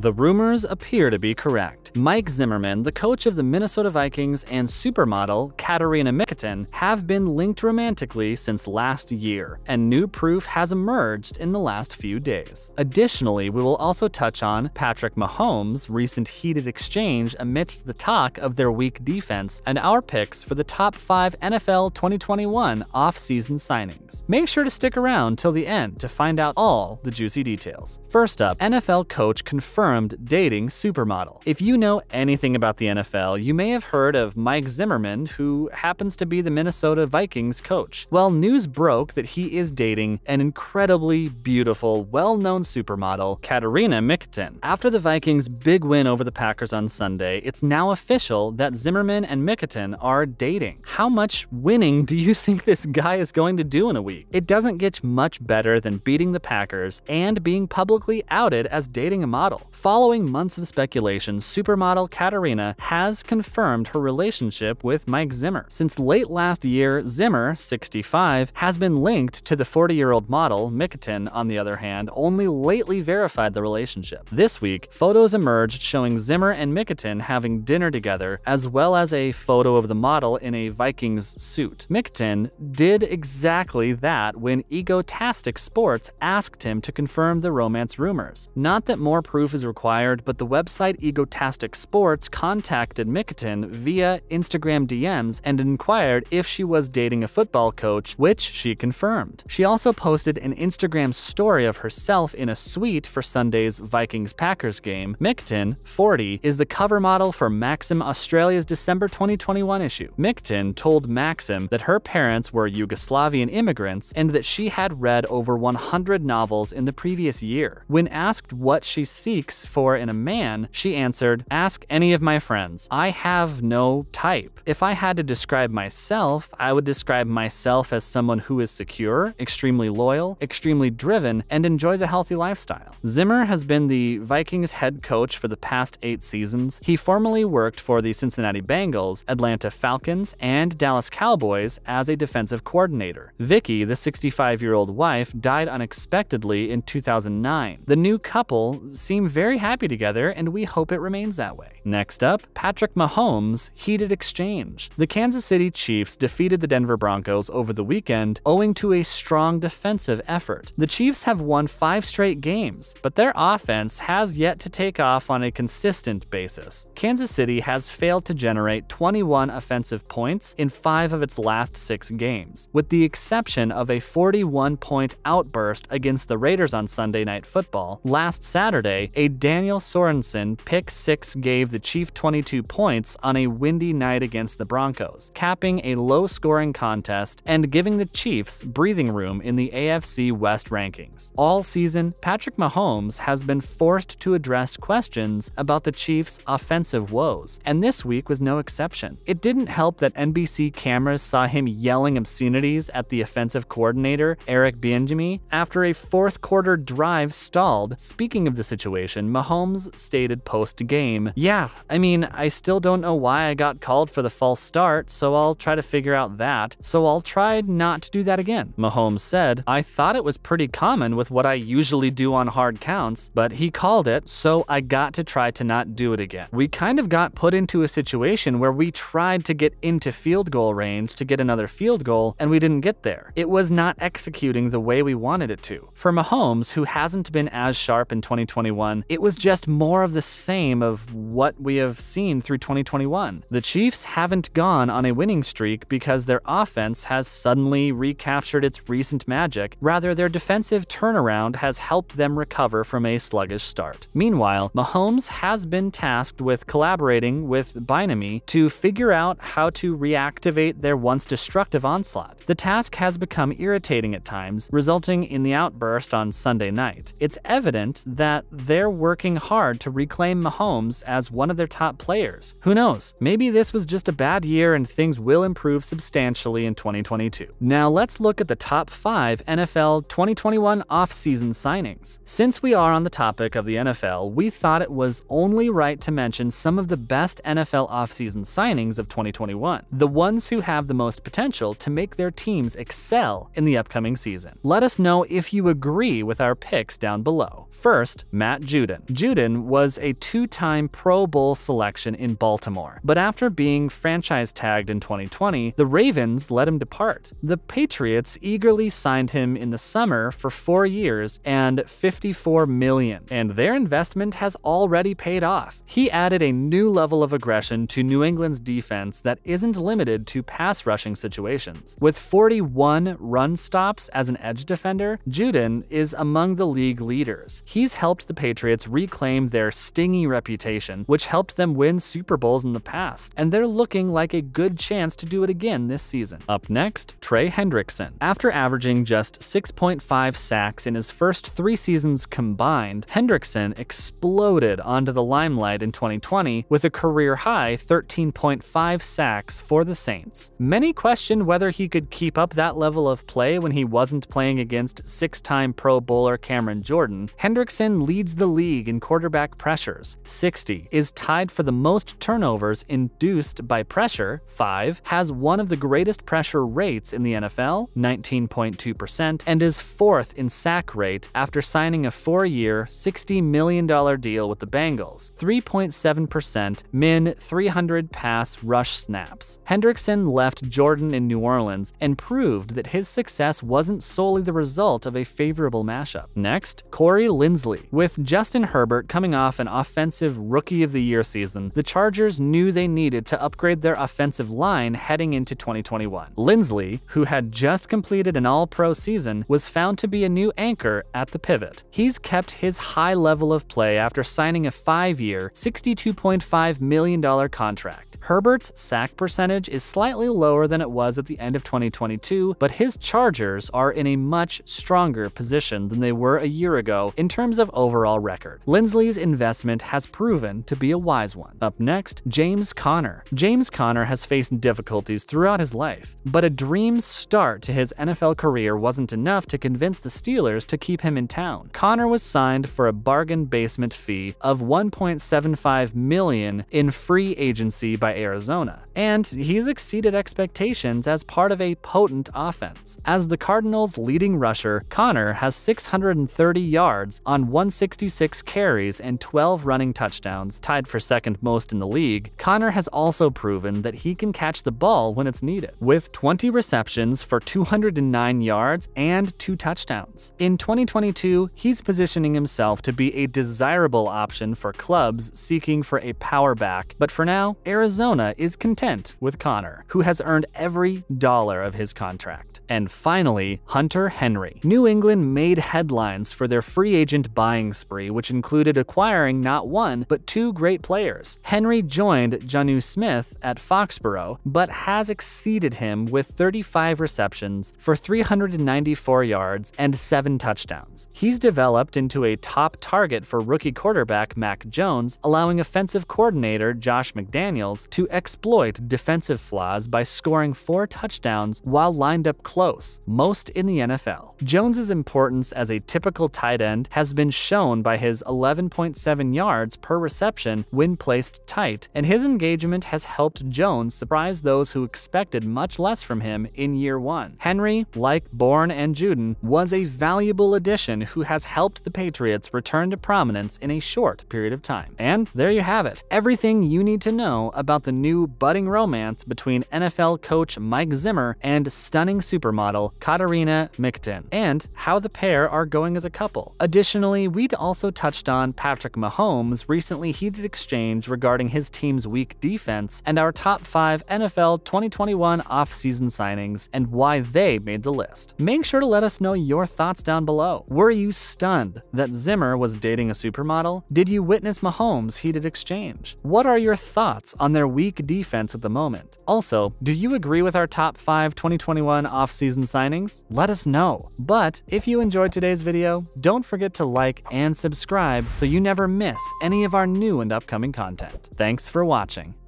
The rumors appear to be correct. Mike Zimmerman, the coach of the Minnesota Vikings and supermodel Katarina Mickitin, have been linked romantically since last year, and new proof has emerged in the last few days. Additionally, we will also touch on Patrick Mahomes' recent heated exchange amidst the talk of their weak defense and our picks for the top 5 NFL 2021 offseason signings. Make sure to stick around till the end to find out all the juicy details. First up, NFL coach confirmed confirmed dating supermodel. If you know anything about the NFL, you may have heard of Mike Zimmerman, who happens to be the Minnesota Vikings coach. Well, news broke that he is dating an incredibly beautiful, well-known supermodel, Katarina Mikton. After the Vikings' big win over the Packers on Sunday, it's now official that Zimmerman and Mikton are dating. How much winning do you think this guy is going to do in a week? It doesn't get much better than beating the Packers and being publicly outed as dating a model. Following months of speculation, supermodel Katarina has confirmed her relationship with Mike Zimmer. Since late last year, Zimmer, 65, has been linked to the 40-year-old model, Mikotin, on the other hand, only lately verified the relationship. This week, photos emerged showing Zimmer and Mikotin having dinner together, as well as a photo of the model in a Vikings suit. Mikotin did exactly that when Egotastic Sports asked him to confirm the romance rumors. Not that more proof is required, but the website Egotastic Sports contacted Mikatin via Instagram DMs and inquired if she was dating a football coach, which she confirmed. She also posted an Instagram story of herself in a suite for Sunday's Vikings-Packers game. Mikatin, 40, is the cover model for Maxim Australia's December 2021 issue. Mikatin told Maxim that her parents were Yugoslavian immigrants and that she had read over 100 novels in the previous year. When asked what she seeks, seeks for in a man, she answered, Ask any of my friends. I have no type. If I had to describe myself, I would describe myself as someone who is secure, extremely loyal, extremely driven, and enjoys a healthy lifestyle. Zimmer has been the Vikings head coach for the past eight seasons. He formerly worked for the Cincinnati Bengals, Atlanta Falcons, and Dallas Cowboys as a defensive coordinator. Vicky, the 65 year old wife, died unexpectedly in 2009. The new couple seem very happy together, and we hope it remains that way. Next up, Patrick Mahomes' heated exchange. The Kansas City Chiefs defeated the Denver Broncos over the weekend owing to a strong defensive effort. The Chiefs have won five straight games, but their offense has yet to take off on a consistent basis. Kansas City has failed to generate 21 offensive points in five of its last six games, with the exception of a 41 point outburst against the Raiders on Sunday Night Football. Last Saturday, a Daniel Sorensen pick six gave the Chief 22 points on a windy night against the Broncos, capping a low-scoring contest and giving the Chiefs breathing room in the AFC West rankings. All season, Patrick Mahomes has been forced to address questions about the Chiefs' offensive woes, and this week was no exception. It didn't help that NBC cameras saw him yelling obscenities at the offensive coordinator, Eric Bieniemy, after a fourth-quarter drive stalled. Speaking of the situation, Mahomes stated post-game, Yeah, I mean, I still don't know why I got called for the false start, so I'll try to figure out that, so I'll try not to do that again. Mahomes said, I thought it was pretty common with what I usually do on hard counts, but he called it, so I got to try to not do it again. We kind of got put into a situation where we tried to get into field goal range to get another field goal, and we didn't get there. It was not executing the way we wanted it to. For Mahomes, who hasn't been as sharp in 2021, it was just more of the same of what we have seen through 2021. The Chiefs haven't gone on a winning streak because their offense has suddenly recaptured its recent magic. Rather, their defensive turnaround has helped them recover from a sluggish start. Meanwhile, Mahomes has been tasked with collaborating with Binamy to figure out how to reactivate their once destructive onslaught. The task has become irritating at times, resulting in the outburst on Sunday night. It's evident that there working hard to reclaim Mahomes as one of their top players. Who knows? Maybe this was just a bad year and things will improve substantially in 2022. Now let's look at the top 5 NFL 2021 offseason signings. Since we are on the topic of the NFL, we thought it was only right to mention some of the best NFL offseason signings of 2021, the ones who have the most potential to make their teams excel in the upcoming season. Let us know if you agree with our picks down below. First, Matt Judy Juden. Juden was a two-time Pro Bowl selection in Baltimore, but after being franchise tagged in 2020, the Ravens let him depart. The Patriots eagerly signed him in the summer for four years and $54 million, and their investment has already paid off. He added a new level of aggression to New England's defense that isn't limited to pass rushing situations. With 41 run stops as an edge defender, Juden is among the league leaders. He's helped the Patriots Patriots reclaimed their stingy reputation, which helped them win Super Bowls in the past, and they're looking like a good chance to do it again this season. Up next, Trey Hendrickson. After averaging just 6.5 sacks in his first three seasons combined, Hendrickson exploded onto the limelight in 2020 with a career-high 13.5 sacks for the Saints. Many questioned whether he could keep up that level of play when he wasn't playing against six-time Pro Bowler Cameron Jordan. Hendrickson leads the league in quarterback pressures, 60, is tied for the most turnovers induced by pressure, 5, has one of the greatest pressure rates in the NFL, 19.2%, and is fourth in sack rate after signing a four-year, $60 million deal with the Bengals, 3.7% min 300 pass rush snaps. Hendrickson left Jordan in New Orleans and proved that his success wasn't solely the result of a favorable mashup. Next, Corey Lindsley. With just Justin Herbert coming off an offensive rookie of the year season, the Chargers knew they needed to upgrade their offensive line heading into 2021. Lindsley, who had just completed an all-pro season, was found to be a new anchor at the pivot. He's kept his high level of play after signing a five-year, $62.5 million contract. Herbert's sack percentage is slightly lower than it was at the end of 2022, but his Chargers are in a much stronger position than they were a year ago in terms of overall record record. Lindsley's investment has proven to be a wise one. Up next, James Conner. James Conner has faced difficulties throughout his life, but a dream start to his NFL career wasn't enough to convince the Steelers to keep him in town. Conner was signed for a bargain basement fee of 1.75 million in free agency by Arizona, and he's exceeded expectations as part of a potent offense. As the Cardinals' leading rusher, Conner has 630 yards on 166 6 carries and 12 running touchdowns, tied for second most in the league, Connor has also proven that he can catch the ball when it's needed, with 20 receptions for 209 yards and 2 touchdowns. In 2022, he's positioning himself to be a desirable option for clubs seeking for a power back, but for now, Arizona is content with Connor, who has earned every dollar of his contract. And finally, Hunter Henry. New England made headlines for their free agent buying spree which included acquiring not one, but two great players. Henry joined Janu Smith at Foxborough, but has exceeded him with 35 receptions for 394 yards and seven touchdowns. He's developed into a top target for rookie quarterback Mac Jones, allowing offensive coordinator Josh McDaniels to exploit defensive flaws by scoring four touchdowns while lined up close, most in the NFL. Jones's importance as a typical tight end has been shown by his his 11.7 yards per reception when placed tight, and his engagement has helped Jones surprise those who expected much less from him in year one. Henry, like Bourne and Juden, was a valuable addition who has helped the Patriots return to prominence in a short period of time. And there you have it, everything you need to know about the new budding romance between NFL coach Mike Zimmer and stunning supermodel Katarina McTin, and how the pair are going as a couple. Additionally, we'd also touched on Patrick Mahomes' recently heated exchange regarding his team's weak defense and our top 5 NFL 2021 offseason signings and why they made the list. Make sure to let us know your thoughts down below. Were you stunned that Zimmer was dating a supermodel? Did you witness Mahomes' heated exchange? What are your thoughts on their weak defense at the moment? Also, do you agree with our top 5 2021 offseason signings? Let us know. But if you enjoyed today's video, don't forget to like and subscribe subscribe so you never miss any of our new and upcoming content. Thanks for watching.